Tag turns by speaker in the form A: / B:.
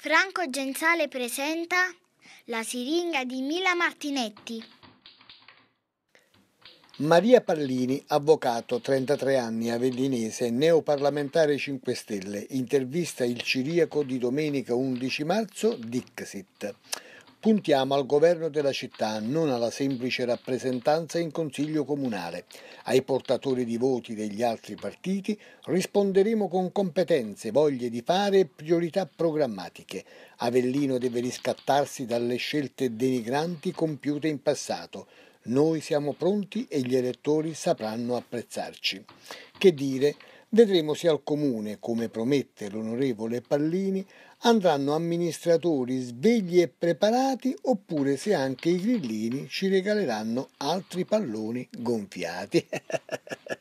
A: Franco Genzale presenta La siringa di Mila Martinetti.
B: Maria Pallini, avvocato, 33 anni, avellinese, neoparlamentare 5 Stelle, intervista il ciriaco di domenica 11 marzo, Dixit. Puntiamo al governo della città, non alla semplice rappresentanza in consiglio comunale. Ai portatori di voti degli altri partiti risponderemo con competenze, voglie di fare e priorità programmatiche. Avellino deve riscattarsi dalle scelte denigranti compiute in passato. Noi siamo pronti e gli elettori sapranno apprezzarci. Che dire? Vedremo se al comune, come promette l'onorevole Pallini, andranno amministratori svegli e preparati oppure se anche i grillini ci regaleranno altri palloni gonfiati.